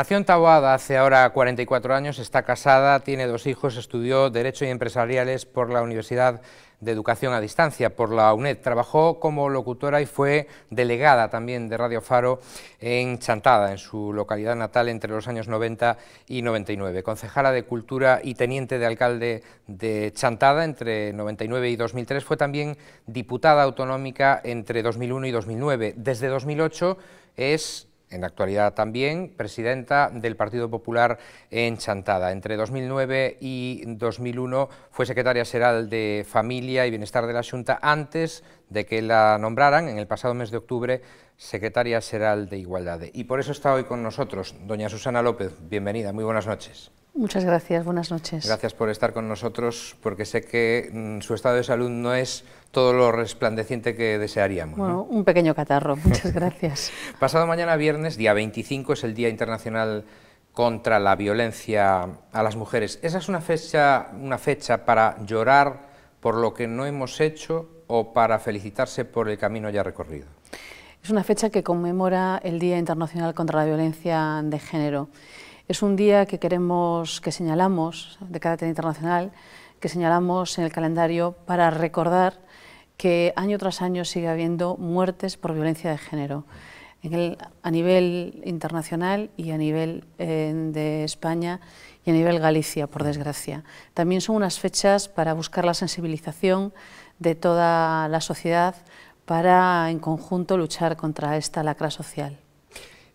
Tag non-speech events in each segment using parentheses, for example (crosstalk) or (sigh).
Nació Taboada hace ahora 44 años, está casada, tiene dos hijos, estudió Derecho y Empresariales por la Universidad de Educación a Distancia, por la UNED. Trabajó como locutora y fue delegada también de Radio Faro en Chantada, en su localidad natal, entre los años 90 y 99. Concejala de Cultura y teniente de alcalde de Chantada entre 99 y 2003. Fue también diputada autonómica entre 2001 y 2009. Desde 2008 es en la actualidad también, presidenta del Partido Popular en Chantada. Entre 2009 y 2001 fue secretaria general de Familia y Bienestar de la Junta antes de que la nombraran, en el pasado mes de octubre, secretaria general de Igualdad. Y por eso está hoy con nosotros doña Susana López. Bienvenida, muy buenas noches. Muchas gracias, buenas noches. Gracias por estar con nosotros, porque sé que mm, su estado de salud no es todo lo resplandeciente que desearíamos. Bueno, un pequeño catarro, muchas (laughs) gracias. Pasado mañana viernes, día 25, es el Día Internacional contra la Violencia a las Mujeres. ¿Esa es una fecha, una fecha para llorar por lo que no hemos hecho o para felicitarse por el camino ya recorrido? Es una fecha que conmemora el Día Internacional contra la Violencia de Género. Es un día que queremos, que señalamos de carácter internacional, que señalamos en el calendario para recordar que año tras año sigue habiendo muertes por violencia de género. a nivel internacional y a nivel eh, de España y a nivel Galicia, por desgracia. También son unas fechas para buscar la sensibilización de toda la sociedad para en conjunto luchar contra esta lacra social.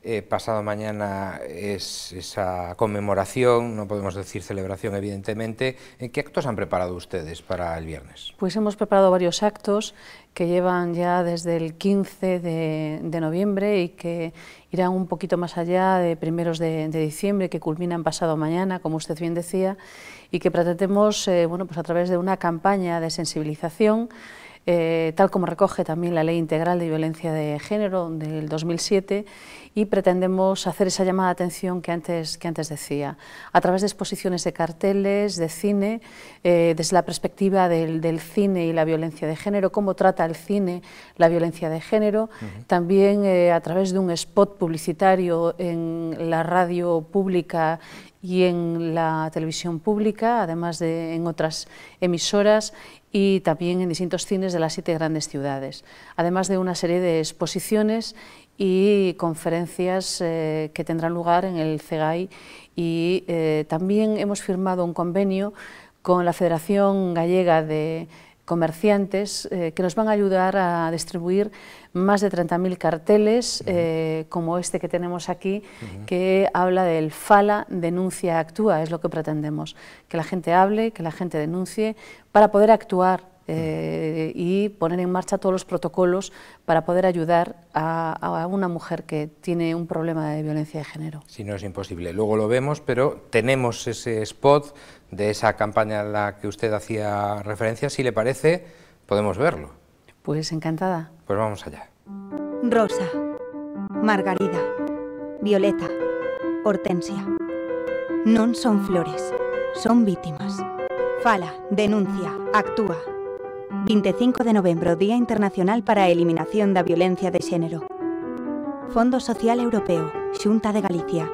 Eh, pasado mañana es esa conmemoración, no podemos decir celebración evidentemente. Eh, ¿Qué actos han preparado ustedes para el viernes? Pues hemos preparado varios actos que llevan ya desde el 15 de, noviembre y que irán un poquito más allá de primeros de, diciembre, que culminan pasado mañana, como usted bien decía, y que pretendemos, eh, bueno, pues a través de una campaña de sensibilización, tal como recoge también la Ley Integral de Violencia de Género del 2007, y pretendemos hacer esa llamada de atención que antes, que antes decía, a través de exposiciones de carteles, de cine, eh, desde la perspectiva del, cine y la violencia de género, cómo trata el cine la violencia de género, también eh, a través de un spot publicitario en la radio pública y en la televisión pública, además de en otras emisoras y también en distintos cines de las siete grandes ciudades, además de una serie de exposiciones y conferencias eh, que tendrán lugar en el CEGAI y eh, también hemos firmado un convenio con la Federación Gallega de comerciantes eh, que nos van a ayudar a distribuir más de 30.000 carteles como este que tenemos aquí que habla del fala, denuncia, actúa, es lo que pretendemos, que la gente hable, que la gente denuncie para poder actuar eh, y poner en marcha todos los protocolos para poder ayudar a, una mujer que tiene un problema de violencia de género. Si no es imposible. Luego lo vemos, pero tenemos ese spot de esa campaña a la que usted hacía referencia. Si le parece, podemos verlo. Pues encantada. Pues vamos allá. Rosa, Margarida, Violeta, Hortensia. No son flores, son víctimas. Fala, denuncia, actúa, 25 de noviembre, Día Internacional para la Eliminación la Violencia de Género. Fondo Social Europeo, Junta de Galicia.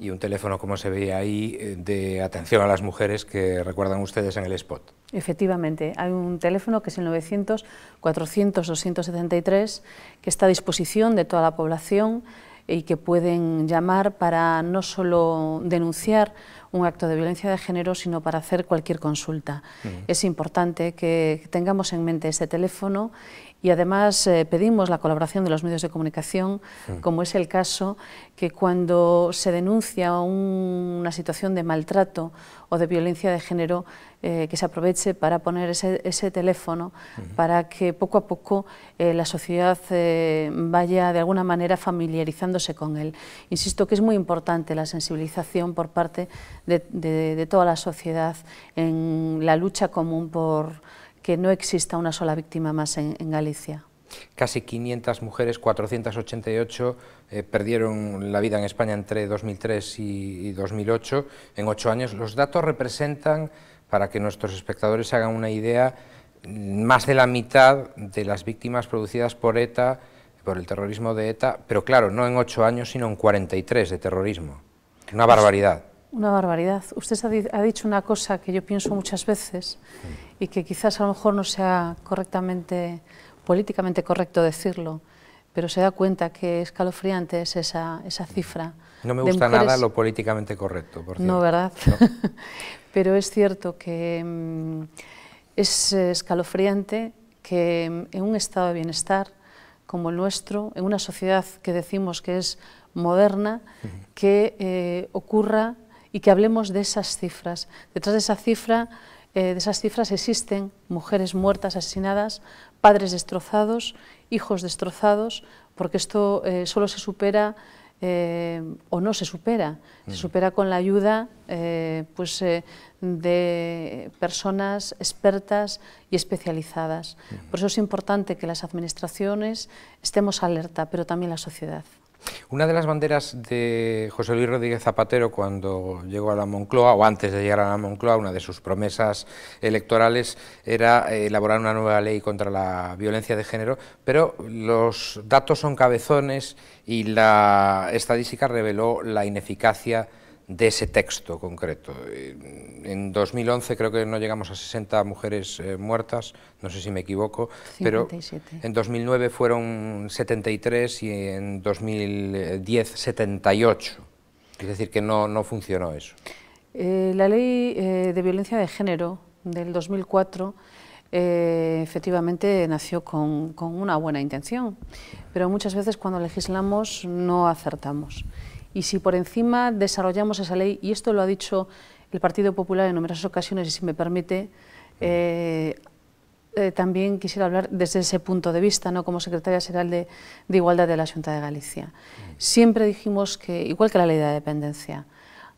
Y un teléfono, como se veía ahí, eh, de atención a las mujeres que recuerdan ustedes en el spot. Efectivamente, hay un teléfono que es el 900 400 273 que está a disposición de toda la población y que pueden llamar para no solo denunciar un acto de violencia de género, sino para hacer cualquier consulta. Es importante que tengamos en mente ese teléfono y además eh, pedimos la colaboración de los medios de comunicación, como es el caso que cuando se denuncia una situación de maltrato o de violencia de género, eh, que se aproveche para poner ese, teléfono, para que poco a poco eh, la sociedad vaya de alguna manera familiarizándose con él. Insisto que es muy importante la sensibilización por parte de toda la sociedad en la lucha común por que no exista una sola víctima más en, Galicia. Casi 500 mujeres, 488 eh, perdieron la vida en España entre 2003 y, 2008, en ocho años. Los datos representan, para que nuestros espectadores hagan una idea, más de la mitad de las víctimas producidas por ETA, por el terrorismo de ETA, pero claro, no en ocho años, sino en 43 de terrorismo. Una pues barbaridad. Una barbaridad. Usted ha, dicho una cosa que yo pienso muchas veces y que quizás a lo mejor no sea correctamente, políticamente correcto decirlo, pero se da cuenta que escalofriante es esa, esa cifra. No me gusta nada lo políticamente correcto, por cierto. No, ¿verdad? (laughs) pero es cierto que mm, es escalofriante que mm, en un estado de bienestar como el nuestro, en una sociedad que decimos que es moderna, que eh, ocurra y que hablemos de esas cifras. Detrás de esa cifra, eh, de esas cifras existen mujeres muertas, asesinadas, padres destrozados, hijos destrozados, porque esto eh, solo se supera eh, o no se supera. Se mm. supera con la ayuda pues, de personas expertas y especializadas. Mm. Por eso es importante que las administraciones estemos alerta, pero también la sociedad. Una de las banderas de José Luis Rodríguez Zapatero cuando llegó a la Moncloa, o antes de llegar a la Moncloa, una de sus promesas electorales era eh, elaborar una nueva ley contra la violencia de género, pero los datos son cabezones y la estadística reveló la ineficacia de ese texto concreto. Eh, en 2011 creo que no llegamos a 60 mujeres eh, muertas, no sé si me equivoco, pero en 2009 fueron 73 y en 2010 78. Es decir, que no, funcionó eso. Eh, la ley de violencia de género del 2004 efectivamente nació con, una buena intención, pero muchas veces cuando legislamos no acertamos. Y si por encima desarrollamos esa ley, y esto lo ha dicho el Partido Popular en numerosas ocasiones, y si me permite, eh, eh, también quisiera hablar desde ese punto de vista, ¿no? como secretaria general de, Igualdad de la Junta de Galicia. Siempre dijimos que, igual que la ley de dependencia,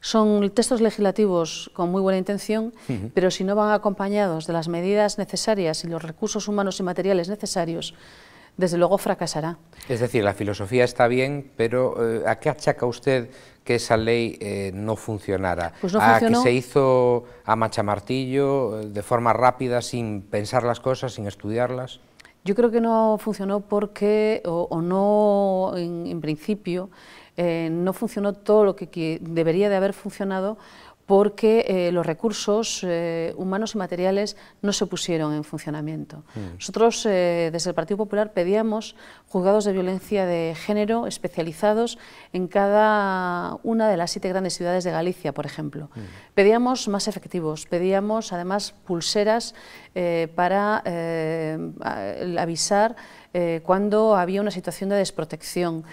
son textos legislativos con muy buena intención, pero si no van acompañados de las medidas necesarias y los recursos humanos y materiales necesarios, desde luego fracasará. Es decir, la filosofía está bien, pero eh, ¿a qué achaca usted que esa ley eh, no funcionara? Pues no ¿A que se hizo a machamartillo, eh, de forma rápida, sin pensar las cosas, sin estudiarlas? Yo creo que no funcionó porque, o, no en, principio, no funcionó todo lo que, que debería de haber funcionado porque eh, los recursos eh, humanos y materiales no se pusieron en funcionamiento. Mm. Nosotros, eh, desde el Partido Popular, pedíamos juzgados de violencia de género especializados en cada una de las siete grandes ciudades de Galicia, por ejemplo. Mm. Pedíamos más efectivos, pedíamos además pulseras para avisar eh, cuando había una situación de desprotección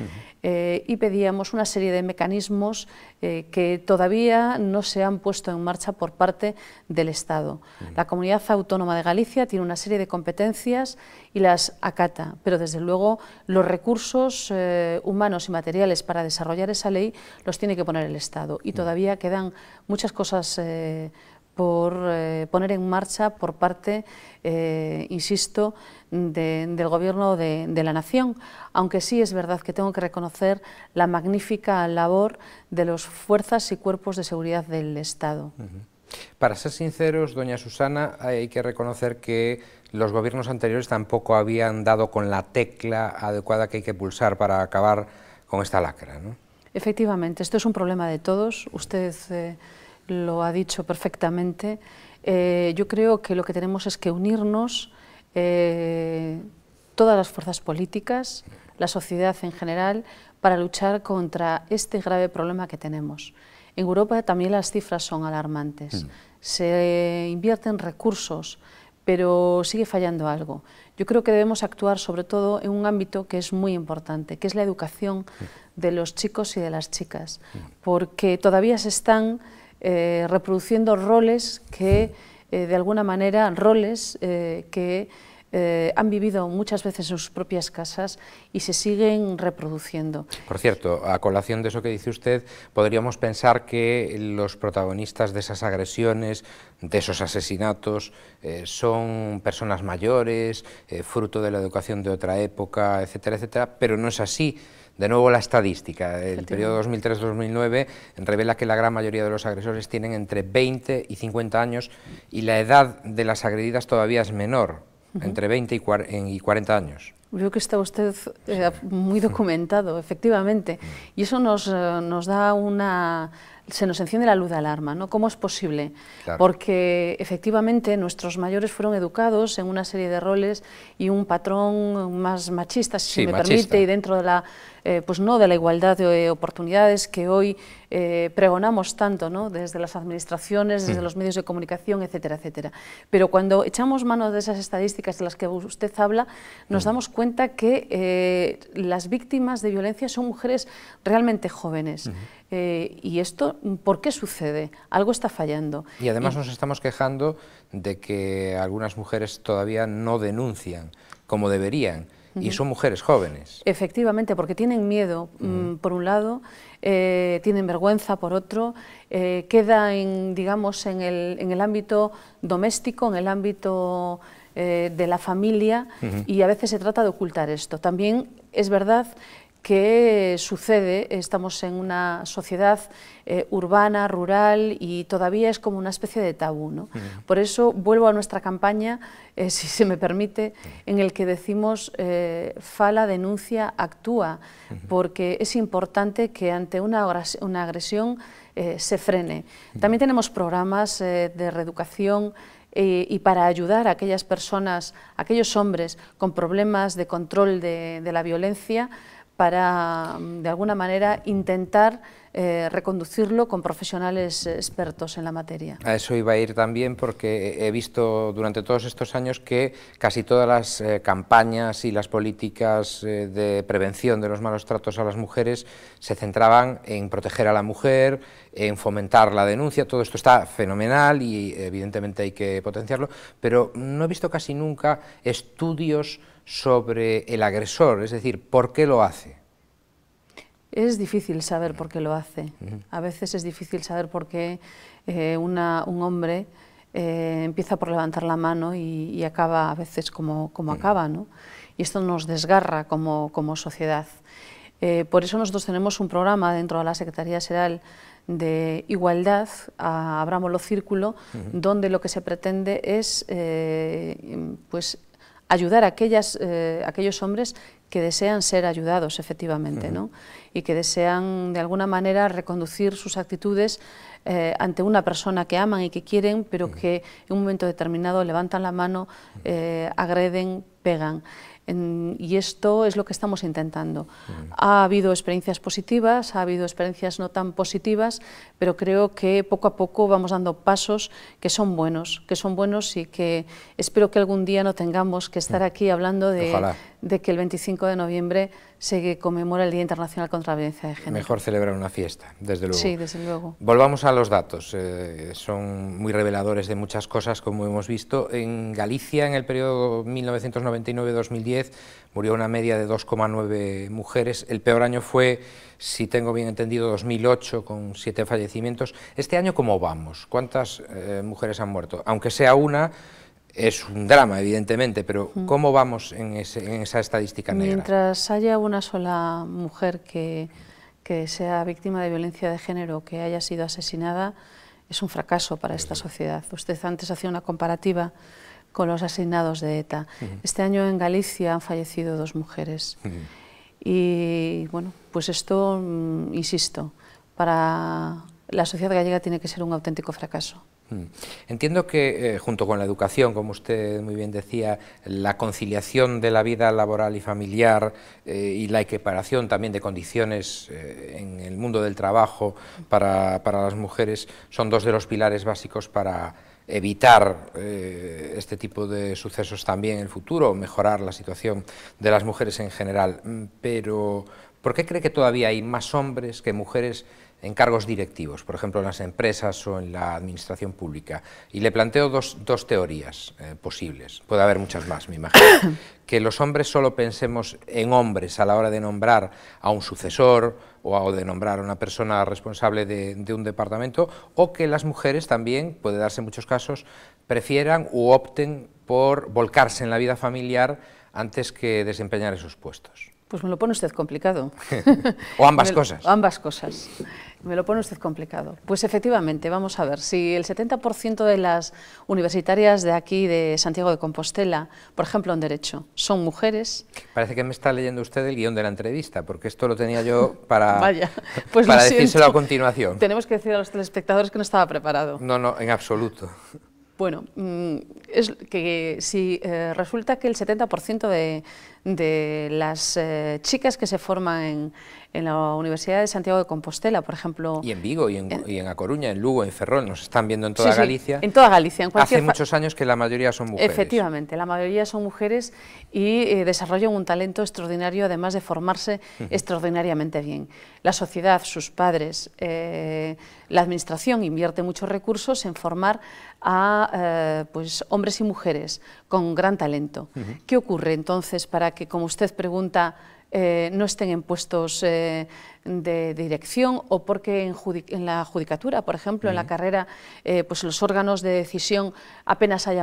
eh, y pedíamos una serie de mecanismos eh, que todavía no se han puesto en marcha por parte del Estado. La comunidad autónoma de Galicia tiene una serie de competencias y las acata, pero desde luego los recursos humanos y materiales para desarrollar esa ley los tiene que poner el Estado y todavía quedan muchas cosas por eh, poner en marcha por parte, eh, insisto, del Gobierno de, la Nación, aunque sí es verdad que tengo que reconocer la magnífica labor de las fuerzas y cuerpos de seguridad del Estado. Para ser sinceros, doña Susana, hay que reconocer que los gobiernos anteriores tampoco habían dado con la tecla adecuada que hay que pulsar para acabar con esta lacra. Efectivamente, esto es un problema de todos. Usted... Eh, lo ha dicho perfectamente. Eh, yo creo que lo que tenemos es que unirnos eh, todas las fuerzas políticas, la sociedad en general, para luchar contra este grave problema que tenemos. En Europa también las cifras son alarmantes. Mm. Se invierten recursos, pero sigue fallando algo. Yo creo que debemos actuar sobre todo en un ámbito que es muy importante, que es la educación mm. de los chicos y de las chicas, porque todavía se están eh, reproduciendo roles que, eh, de alguna manera, roles eh, que han vivido muchas veces en sus propias casas y se siguen reproduciendo. Por cierto, a colación de eso que dice usted, podríamos pensar que los protagonistas de esas agresiones, de esos asesinatos, son personas mayores, fruto de la educación de otra época, etcétera, etcétera, pero no es así. De nuevo la estadística, del periodo 2003-2009 revela que la gran mayoría de los agresores tienen entre 20 y 50 años y la edad de las agredidas todavía es menor, entre 20 y 40 años. Veo que está usted eh, muy documentado, efectivamente, y eso nos, eh, nos da una se nos enciende la luz de alarma, ¿no? ¿Cómo es posible? Porque efectivamente nuestros mayores fueron educados en una serie de roles y un patrón más machista, si me permite, y dentro de la, eh, pues no de la igualdad de oportunidades que hoy eh, pregonamos tanto, ¿no? Desde las administraciones, desde mm. los medios de comunicación, etcétera, etcétera. Pero cuando echamos mano de esas estadísticas de las que usted habla, nos mm. damos cuenta que eh, las víctimas de violencia son mujeres realmente jóvenes. Eh, ¿Y esto por qué sucede? Algo está fallando. Y además nos estamos quejando de que algunas mujeres todavía no denuncian como deberían. Y son mujeres jóvenes. Efectivamente, porque tienen miedo, mm, por un lado, eh, tienen vergüenza, por otro, eh, queda en, digamos, en el, en el ámbito doméstico, en el ámbito de la familia y a veces se trata de ocultar esto. También es verdad ¿Qué sucede, estamos en una sociedad eh, urbana, rural y todavía es como una especie de tabú. Por eso vuelvo a nuestra campaña, eh, (laughs) si se me permite, en el que decimos eh, fala, denuncia, actúa, porque es importante que ante una, una agresión se frene. También tenemos programas de reeducación y para ayudar a aquellas personas, a aquellos hombres con problemas de control de la violencia, para, mm, de alguna manera, intentar eh, reconducirlo con profesionales eh, expertos en la materia. A eso iba a ir también porque he visto durante todos estos años que casi todas las eh, campañas y las políticas de prevención de los malos tratos a las mujeres se centraban en proteger a la mujer, en fomentar la denuncia, todo esto está fenomenal y evidentemente hay que potenciarlo, pero no he visto casi nunca estudios sobre el agresor, es decir, por qué lo hace. Es difícil saber por qué lo hace. A veces es difícil saber por qué eh, un hombre eh, empieza por levantar la mano y, acaba a veces como, como acaba. ¿no? Y esto nos desgarra como, como sociedad. Eh, por eso nosotros tenemos un programa dentro de la Secretaría General de Igualdad, abramos los círculo, donde lo que se pretende es pues ayudar a, aquellas, eh, aquellos hombres que desean ser ayudados efectivamente, ¿no? y que desean de alguna manera reconducir sus actitudes eh, ante una persona que aman y que quieren, pero que en un momento determinado levantan la mano, eh, agreden, pegan y esto es lo que estamos intentando. Ha habido experiencias positivas, ha habido experiencias no tan positivas, pero creo que poco a poco vamos dando pasos que son buenos, que son buenos y que espero que algún día no tengamos que estar mm. aquí hablando de, que el 25 de noviembre se conmemora el Día Internacional contra la Violencia de Género. Mejor celebrar una fiesta, desde luego. Sí, desde luego. Volvamos a los datos. Eh, son muy reveladores de muchas cosas, como hemos visto. En Galicia, en el periodo 1999-2010, murió una media de 2,9 mujeres. El peor año fue, si tengo bien entendido, 2008, con siete fallecimientos. Este año, ¿cómo vamos? ¿Cuántas eh, mujeres han muerto? Aunque sea una, es un drama, evidentemente, pero ¿cómo vamos en, esa estadística negra? Mientras haya una sola mujer que, que sea víctima de violencia de género, que haya sido asesinada, es un fracaso para esta sociedad. Usted antes hacía una comparativa con los asignados de ETA. Este año en Galicia han fallecido dos mujeres. Y bueno, pues esto, mm, insisto, para la sociedad gallega tiene que ser un auténtico fracaso. Entiendo que, eh, junto con la educación, como usted muy bien decía, la conciliación de la vida laboral y familiar eh, y la equiparación también de condiciones eh, en el mundo del trabajo para, las mujeres son dos de los pilares básicos para evitar eh, este tipo de sucesos también en el futuro, mejorar la situación de las mujeres en general. Mm, pero, ¿por qué cree que todavía hay más hombres que mujeres en cargos directivos, por ejemplo, en las empresas o en la administración pública? Y le planteo dos, teorías eh, posibles, puede haber muchas más, me imagino. (coughs) que los hombres solo pensemos en hombres a la hora de nombrar a un sucesor, o de nombrar a una persona responsable de, un departamento, o que las mujeres también, puede darse en muchos casos, prefieran u opten por volcarse en la vida familiar antes que desempeñar esos puestos. Pues me lo pone usted complicado. (laughs) o ambas (laughs) cosas. O ambas cosas. Me lo pone usted complicado. Pues efectivamente, vamos a ver, si el 70% de las universitarias de aquí, de Santiago de Compostela, por ejemplo en Derecho, son mujeres... Parece que me está leyendo usted el guión de la entrevista, porque esto lo tenía yo para, (laughs) Vaya, pues para decírselo a continuación. Tenemos que decir a los telespectadores que no estaba preparado. No, no, en absoluto. Bueno, mm, es que si eh, resulta que el 70% de, de, las eh, chicas que se forman en, la Universidad de Santiago de Compostela, por ejemplo... Y en Vigo, y en, en A Coruña, en Lugo, en Ferrol, nos están viendo en toda Galicia. en toda Galicia. En cualquier Hace muchos años que la mayoría son mujeres. Efectivamente, la mayoría son mujeres y eh, desarrollan un talento extraordinario, además de formarse extraordinariamente bien. La sociedad, sus padres, la administración invierte muchos recursos en formar a eh, pues, hombres y mujeres con gran talento. ¿Qué ocurre entonces para que, como usted pregunta, eh, no estén en puestos eh, de, dirección o porque en, en, la judicatura, por ejemplo, en la carrera, eh, pues los órganos de decisión apenas hay,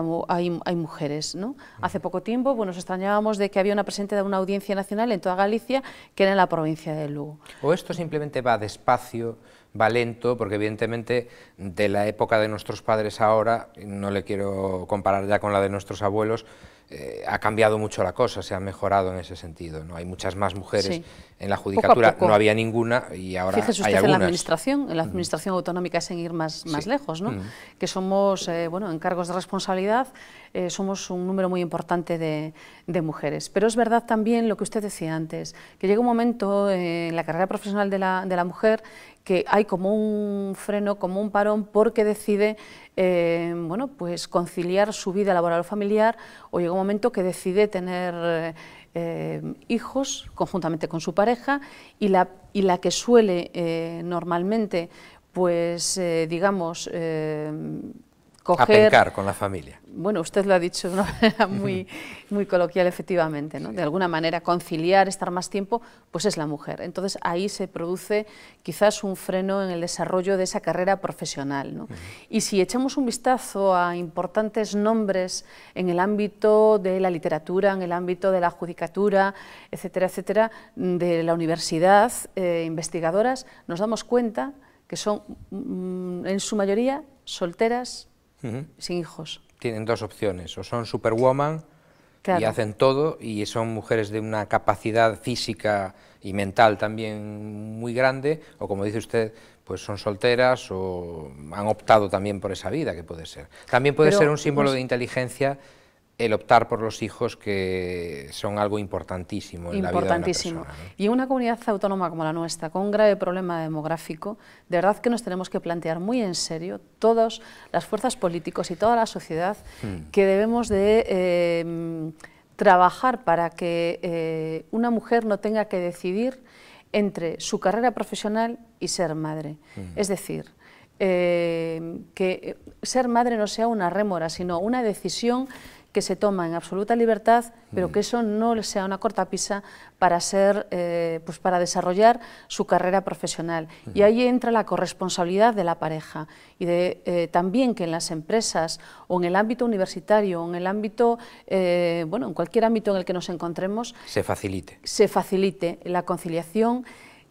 mujeres. ¿no? Hace poco tiempo nos extrañábamos de que había una presente de una audiencia nacional en toda Galicia que era en la provincia de Lugo. ¿O esto simplemente va despacio? va lento, porque evidentemente de la época de nuestros padres ahora, no le quiero comparar ya con la de nuestros abuelos, eh, ha cambiado mucho la cosa, se ha mejorado en ese sentido. ¿no? Hay muchas más mujeres en la judicatura, no había ninguna y ahora Fíjese usted en la administración, en la mm. administración autonómica es en ir más, lejos, ¿no? Mm. que somos, eh, bueno, en cargos de responsabilidad, eh, somos un número muy importante de, mujeres. Pero es verdad también lo que usted decía antes, que llega un momento en la carrera profesional de la, de la mujer que hay como un freno, como un parón, porque decide eh, bueno, pues conciliar su vida laboral o familiar, o llega un momento que decide tener eh, hijos conjuntamente con su pareja, y la, y la que suele eh, normalmente, pues digamos, a pencar con la familia. Bueno, usted lo ha dicho de una (laughs) manera muy, (laughs) muy coloquial, efectivamente, ¿no? De alguna manera, conciliar, estar más tiempo, pues es la mujer. Entonces, ahí se produce quizás un freno en el desarrollo de esa carrera profesional, Y si echamos un vistazo a importantes nombres en el ámbito de la literatura, en el ámbito de la judicatura, etcétera, etcétera, de la universidad, eh, investigadoras, nos damos cuenta que son, mm, en su mayoría, solteras, sin hijos. Tienen dos opciones, o son superwoman y hacen todo, y son mujeres de una capacidad física y mental también muy grande, o como dice usted, pues son solteras o han optado también por esa vida, que puede ser. También puede ser un símbolo de inteligencia el optar por los hijos que son algo importantísimo en la vida de una persona, Y una comunidad autónoma como la nuestra, con un grave problema demográfico, de verdad que nos tenemos que plantear muy en serio, todas las fuerzas políticas y toda la sociedad, hmm. que debemos de eh, trabajar para que eh, una mujer no tenga que decidir entre su carrera profesional y ser madre. Hmm. Es decir, eh, que ser madre no sea una rémora, sino una decisión que se toma en absoluta libertad, pero que mm. eso no le sea una cortapisa para, ser, eh, pues para desarrollar su carrera profesional. Y mm. ahí entra la corresponsabilidad de la pareja y de, eh, también que en las empresas o en el ámbito universitario o en el ámbito, eh, bueno, en cualquier ámbito en el que nos encontremos... Se facilite. la conciliación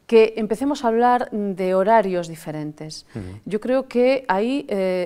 que empecemos a hablar de horarios diferentes. Yo creo que ahí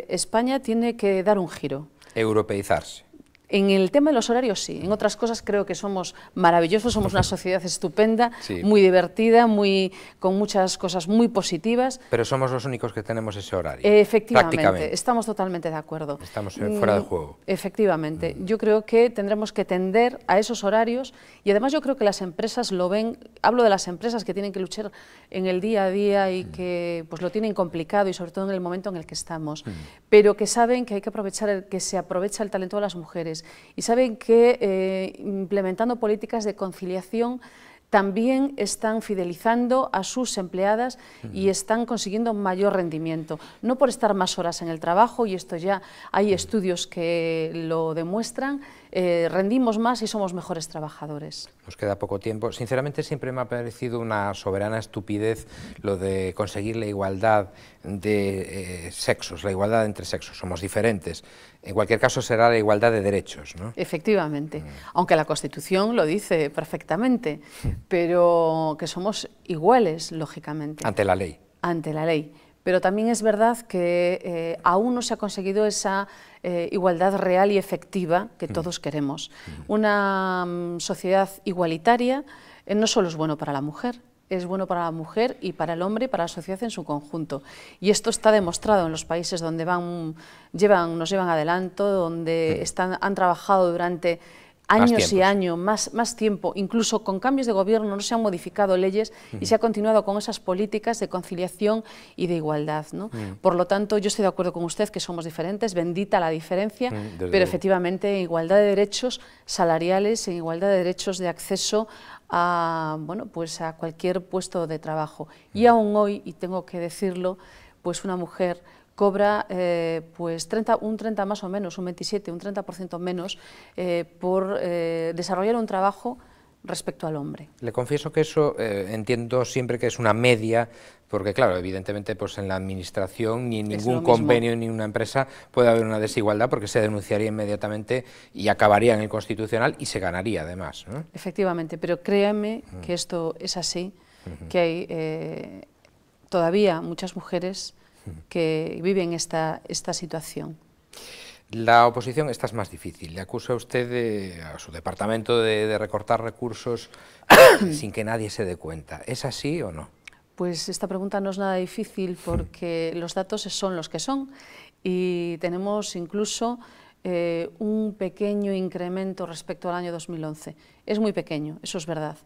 España tiene que dar un giro. Europeizarse. En el tema de los horarios sí, en otras cosas creo que somos maravillosos, somos una (laughs) sociedad estupenda, muy divertida, muy, con muchas cosas muy positivas. Pero somos los únicos que tenemos ese horario. Efectivamente, estamos totalmente de acuerdo. Estamos eh, fuera de mm, juego. Efectivamente, mm. yo creo que tendremos que tender a esos horarios y además yo creo que las empresas lo ven, hablo de las empresas que tienen que luchar en el día a día y mm. que pues lo tienen complicado y sobre todo en el momento en el que estamos, pero que saben que hay que aprovechar, que se aprovecha el talento de las mujeres y saben que eh, implementando políticas de conciliación también están fidelizando a sus empleadas y están consiguiendo mayor rendimiento. No por estar más horas en el trabajo, y esto ya hay estudios que lo demuestran, eh, rendimos más y somos mejores trabajadores. Nos queda poco tiempo. Sinceramente siempre me ha parecido una soberana estupidez lo de conseguir la igualdad de eh, sexos, la igualdad entre sexos, somos diferentes. En cualquier caso será la igualdad de derechos, ¿no? Efectivamente, mm. aunque la Constitución lo dice perfectamente, pero que somos iguales, lógicamente. Ante la ley. Ante la ley pero también es verdad que eh, aún no se ha conseguido esa eh, igualdad real y efectiva que mm. todos queremos. Mm. Una mm, sociedad igualitaria eh, no solo es bueno para la mujer, es bueno para la mujer y para el hombre y para la sociedad en su conjunto. Y esto está demostrado en los países donde van, llevan, nos llevan adelanto, donde están, han trabajado durante años y años, más, más tiempo, incluso con cambios de gobierno no se han modificado leyes y se ha continuado con esas políticas de conciliación y de igualdad. Por lo tanto, yo estoy de acuerdo con usted que somos diferentes, bendita la diferencia, pero efectivamente igualdad de derechos salariales, en igualdad de derechos de acceso a, bueno, pues a cualquier puesto de trabajo. Y aún hoy, y tengo que decirlo, pues una mujer cobra eh, pues un 30 más o menos, un 27, un 30% menos eh, por eh, desarrollar un trabajo respecto al hombre. Le confieso que eso entiendo siempre que es una media, porque claro, evidentemente pues en la administración ni en ningún convenio ni en una empresa puede haber una desigualdad porque se denunciaría inmediatamente y acabaría en el constitucional y se ganaría además. Efectivamente, pero créanme mm. que esto es así, que hay todavía muchas mujeres que viven esta, esta situación. La oposición, esta es más difícil. Le acusa a usted, a su departamento, de, recortar recursos (coughs) sin que nadie se dé cuenta. ¿Es así o no? Pues esta pregunta no es nada difícil hmm. porque los datos son los que son y tenemos incluso eh, un pequeño incremento respecto al año 2011. Es muy pequeño, eso es verdad,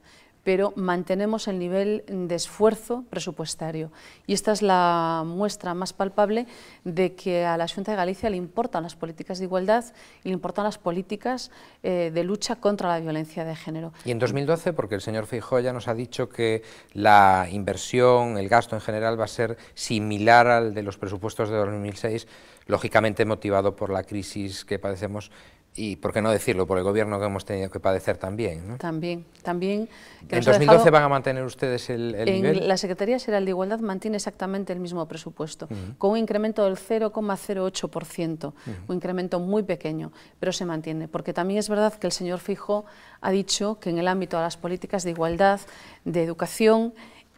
pero mantenemos el nivel de esfuerzo presupuestario. Y esta es la muestra más palpable de que a la Junta de Galicia le importan las políticas de igualdad y le importan las políticas eh, de lucha contra la violencia de género. Y en 2012, porque el señor Feijóo ya nos ha dicho que la inversión, el gasto en general va a ser similar al de los presupuestos de 2006, lógicamente motivado por la crisis que padecemos y por qué no decirlo, por el gobierno que hemos tenido que padecer también. También, también. ¿En 2012 van a mantener ustedes el, La Secretaría General de Igualdad mantiene exactamente el mismo presupuesto, con un incremento del 0,08%, un incremento muy pequeño, pero se mantiene, porque también es verdad que el señor Fijo ha dicho que en el ámbito de las políticas de igualdad, de educación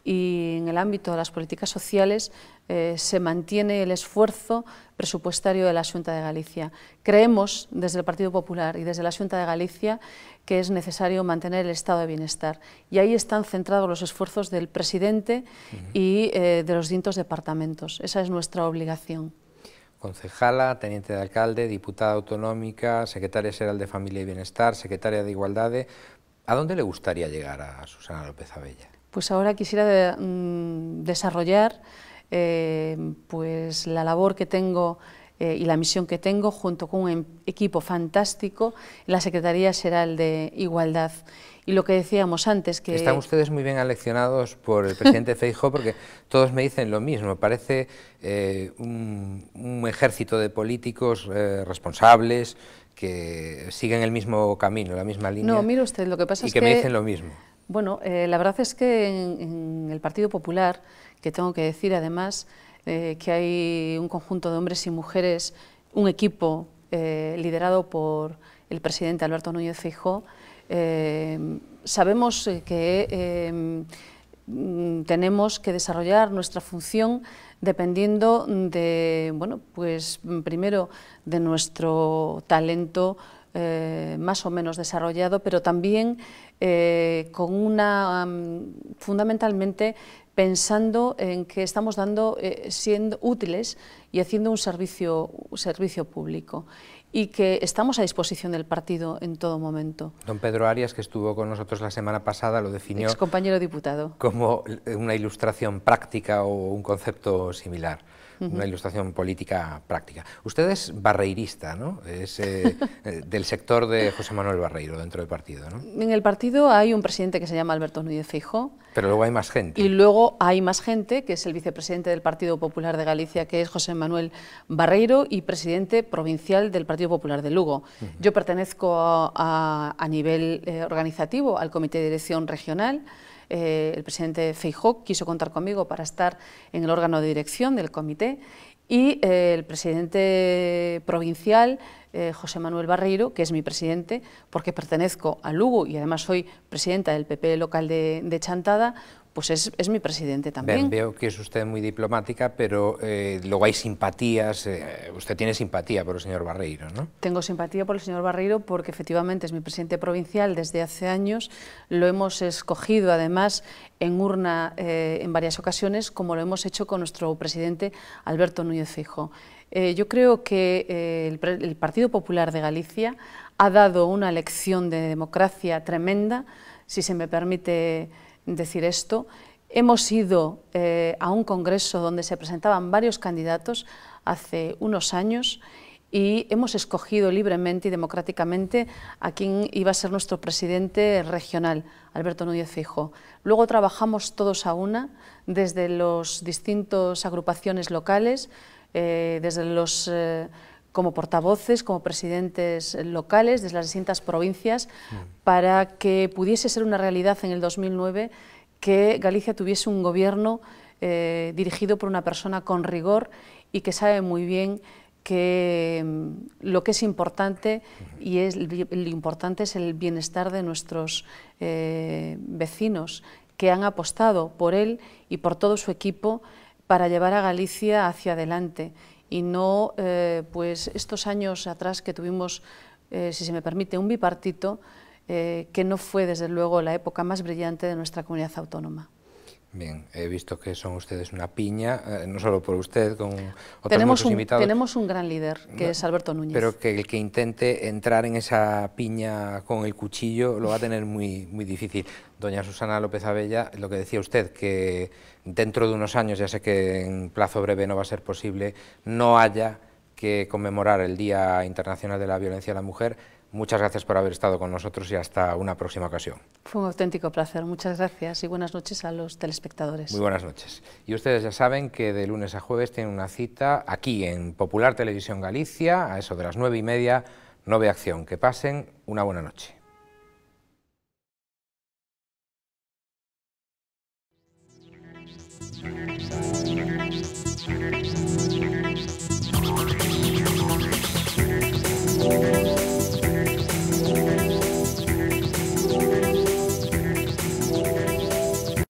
y en el ámbito de las políticas sociales eh, se mantiene el esfuerzo presupuestario de la Junta de Galicia. Creemos desde el Partido Popular y desde la Junta de Galicia que es necesario mantener el estado de bienestar y ahí están centrados los esfuerzos del presidente y eh, de los distintos departamentos. Esa es nuestra obligación. Concejala, teniente de alcalde, diputada autonómica, secretaria general de Familia y Bienestar, secretaria de Igualdad. ¿A dónde le gustaría llegar a Susana López Abella? Pues ahora quisiera mm, desarrollar eh, pues la labor que tengo eh, y la misión que tengo junto con un em, equipo fantástico, la Secretaría será de Igualdad. Y lo que decíamos antes que... Están ustedes muy bien aleccionados por el presidente (laughs) Feijó porque todos me dicen lo mismo. Parece eh, un, ejército de políticos responsables que siguen el mismo camino, la misma línea. No, mire usted, lo que pasa y es que... Y que me dicen lo mismo. Bueno, la verdad es que en el Partido Popular que tengo que decir además eh, que hay un conjunto de hombres y mujeres, un equipo eh, liderado por el presidente Alberto Núñez Fijó. Eh, sabemos que em, tenemos que desarrollar nuestra función dependiendo de, bueno, pues primero de nuestro talento más o menos desarrollado, pero también con una, fundamentalmente pensando en que estamos dando, eh, siendo útiles y haciendo un servicio, servicio público y que estamos a disposición del partido en todo momento. Don Pedro Arias, que estuvo con nosotros la semana pasada, lo definió compañero diputado. como una ilustración práctica o un concepto similar una ilustración política práctica. Usted es barreirista, ¿no? Es eh, (laughs) eh, del sector de José Manuel Barreiro dentro del partido, ¿no? En el partido hay un presidente que se llama Alberto Núñez Fijo. Pero luego hay más gente. Y luego hay más gente, que es el vicepresidente del Partido Popular de Galicia, que es José Manuel Barreiro, y presidente provincial del Partido Popular de Lugo. Yo pertenezco a, nivel eh, organizativo al Comité de Dirección Regional. Eh, el presidente Feijó quiso contar conmigo para estar en el órgano de dirección del comité y eh, el presidente provincial eh, José Manuel Barreiro, que es mi presidente, porque pertenezco a Lugo y además soy presidenta del PP local de, Chantada, pues es, mi presidente también. veo que es usted muy diplomática, pero eh, luego hay simpatías. Eh, usted tiene simpatía por el señor Barreiro, ¿no? Tengo simpatía por el señor Barreiro porque efectivamente es mi presidente provincial desde hace años. Lo hemos escogido además en urna en varias ocasiones, como lo hemos hecho con nuestro presidente Alberto Núñez Fijo. Eh, yo creo que eh, el, Partido Popular de Galicia ha dado una lección de democracia tremenda, si se me permite decir esto. Hemos ido eh, a un congreso donde se presentaban varios candidatos hace unos años y hemos escogido libremente y democráticamente a quien iba a ser nuestro presidente regional, Alberto Núñez Fijo. Luego trabajamos todos a una, desde las distintas agrupaciones locales, eh, desde los, eh, como portavoces, como presidentes locales, desde las distintas provincias, mm. para que pudiese ser una realidad en el 2009 que Galicia tuviese un gobierno eh, dirigido por una persona con rigor y que sabe muy bien que mm, lo que es importante y es lo importante es el bienestar de nuestros vecinos que han apostado por él y por todo su equipo para llevar a Galicia hacia adelante y no eh, pues estos años atrás que tuvimos, eh, si se me permite, un bipartito eh, que no fue desde luego la época más brillante de nuestra comunidad autónoma. Bien, he visto que son ustedes una piña, eh, no solo por usted, con otros invitados. Tenemos un gran líder, que es Alberto Núñez. Pero que el que intente entrar en esa piña con el cuchillo lo va a tener muy, muy difícil. Doña Susana López Abella, lo que decía usted, que dentro de unos años, ya sé que en plazo breve no va a ser posible, no haya que conmemorar el Día Internacional de la Violencia a la Mujer, Muchas gracias por haber estado con nosotros y hasta una próxima ocasión. Fue un auténtico placer. Muchas gracias y buenas noches a los telespectadores. Muy buenas noches. Y ustedes ya saben que de lunes a jueves tienen una cita aquí en Popular Televisión Galicia, a eso de las nueve y media, no acción. Que pasen una buena noche.